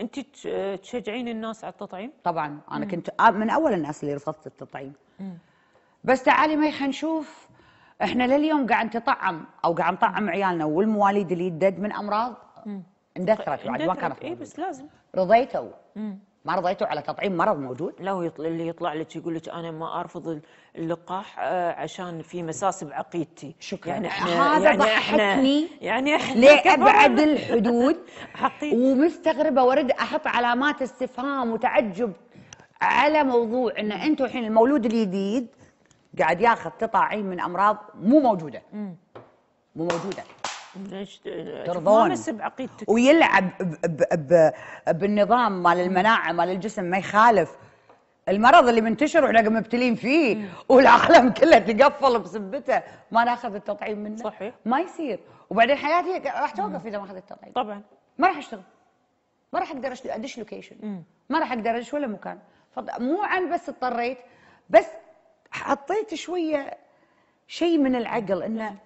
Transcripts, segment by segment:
انت تشجعين الناس على التطعيم طبعا انا مم. كنت من اول الناس اللي رفضت التطعيم مم. بس تعالي ما خلينا نشوف احنا لليوم قاعد نتطعم او قاعد نطعم عيالنا والمواليد اللي يدد من امراض اندثرت بعد ما كانت اي بس لازم رضيتوا ما رضيتوا على تطعيم مرض موجود؟ لا هو يطلع اللي يطلع لك يقول لك انا ما ارفض اللقاح آه، عشان في مساس بعقيدتي شكرا يعني احنا هذا يعني ضحكني يعني احنا لابعد الحدود حقيقي ومستغربه وارد احط علامات استفهام وتعجب على موضوع ان انتم الحين المولود الجديد قاعد ياخذ تطاعيم من امراض مو موجوده مو موجوده ليش ترضون ويلعب ب ب ب بالنظام مال المناعه مال الجسم ما يخالف المرض اللي منتشر واحنا مبتلين فيه والعالم كله تقفل بسبته ما ناخذ التطعيم منه صحيح ما يصير وبعدين حياتي راح توقف اذا ما اخذت التطعيم طبعا ما راح اشتغل ما راح اقدر ادش لوكيشن ما راح اقدر ادش ولا مكان مو عن بس اضطريت بس حطيت شويه شيء من العقل انه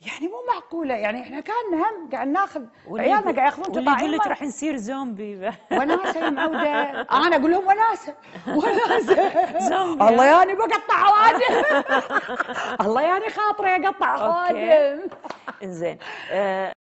يعني مو معقوله يعني احنا كان هم قاعد ناخذ عيالنا قاعد ياخذون قطاع يقول لك راح نصير زومبي وناسه يا معوده انا اقول لهم وناسه وناسه زومبي الله ياني بقطع حوادم الله ياني خاطري اقطع حوادم انزين آه،